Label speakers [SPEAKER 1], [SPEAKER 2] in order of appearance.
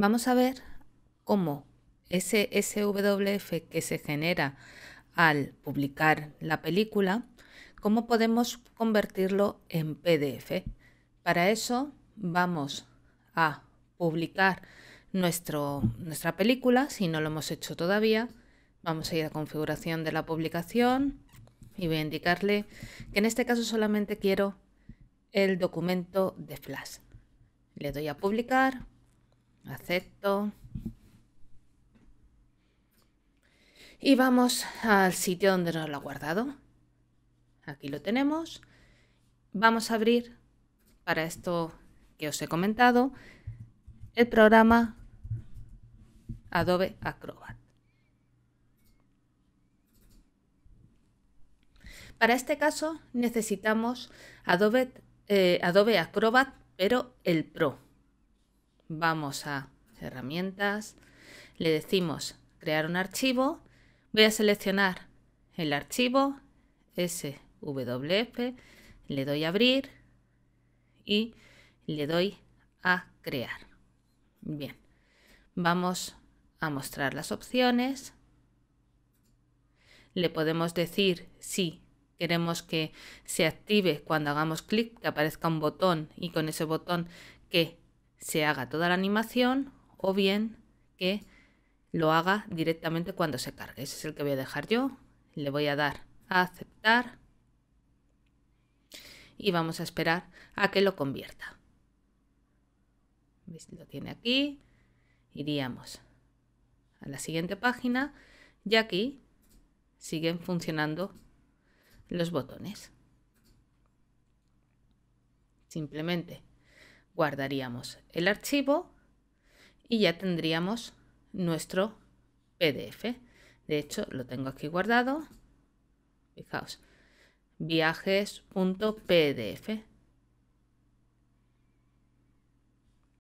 [SPEAKER 1] vamos a ver cómo ese SWF que se genera al publicar la película, cómo podemos convertirlo en PDF. Para eso vamos a publicar nuestro, nuestra película, si no lo hemos hecho todavía, vamos a ir a configuración de la publicación y voy a indicarle que en este caso solamente quiero el documento de Flash. Le doy a publicar, acepto. Y vamos al sitio donde nos lo ha guardado. Aquí lo tenemos. Vamos a abrir, para esto que os he comentado, el programa Adobe Acrobat. Para este caso necesitamos Adobe, eh, Adobe Acrobat, pero el Pro vamos a herramientas, le decimos crear un archivo, voy a seleccionar el archivo swf le doy a abrir y le doy a crear. Bien, vamos a mostrar las opciones. Le podemos decir si queremos que se active cuando hagamos clic, que aparezca un botón y con ese botón que se haga toda la animación o bien que lo haga directamente cuando se cargue. Ese es el que voy a dejar yo. Le voy a dar a aceptar y vamos a esperar a que lo convierta. Lo tiene aquí. Iríamos a la siguiente página y aquí siguen funcionando los botones. Simplemente guardaríamos el archivo y ya tendríamos nuestro PDF. De hecho, lo tengo aquí guardado. Fijaos, viajes.pdf.